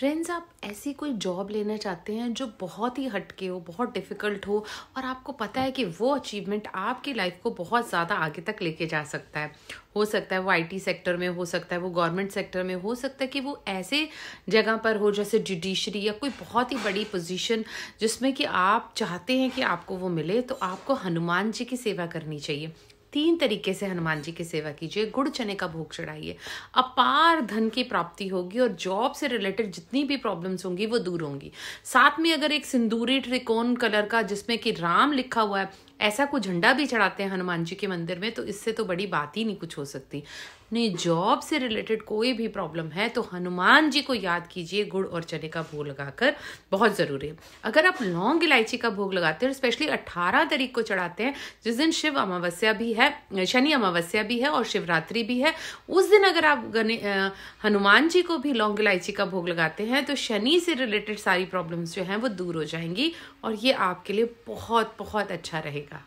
friends आप ऐसी कोई जॉब लेना चाहते हैं जो बहुत ही हटके हो बहुत डिफ़िकल्ट हो और आपको पता है कि वो अचीवमेंट आपकी लाइफ को बहुत ज़्यादा आगे तक लेके जा सकता है हो सकता है वो आईटी सेक्टर में हो सकता है वो गवर्नमेंट सेक्टर में हो सकता है कि वो ऐसे जगह पर हो जैसे जुडिशरी या कोई बहुत ही बड़ी पोजिशन जिसमें कि आप चाहते हैं कि आपको वो मिले तो आपको हनुमान जी की सेवा करनी चाहिए तीन तरीके से हनुमान जी की सेवा कीजिए गुड़ चने का भोग चढ़ाइए अपार धन की प्राप्ति होगी और जॉब से रिलेटेड जितनी भी प्रॉब्लम्स होंगी वो दूर होंगी साथ में अगर एक सिंदूरी त्रिकोण कलर का जिसमें कि राम लिखा हुआ है ऐसा कोई झंडा भी चढ़ाते हैं हनुमान जी के मंदिर में तो इससे तो बड़ी बात ही नहीं कुछ हो सकती नहीं जॉब से रिलेटेड कोई भी प्रॉब्लम है तो हनुमान जी को याद कीजिए गुड़ और चने का भोग लगाकर बहुत ज़रूरी है अगर आप लौंग इलायची का भोग लगाते हैं स्पेशली 18 तारीख को चढ़ाते हैं जिस दिन शिव अमावस्या भी है है शनि अमावस्या भी है और शिवरात्रि भी है उस दिन अगर आप गणे हनुमान जी को भी लौंग इलायची का भोग लगाते हैं तो शनि से रिलेटेड सारी प्रॉब्लम्स जो हैं वो दूर हो जाएंगी और ये आपके लिए बहुत बहुत अच्छा रहेगा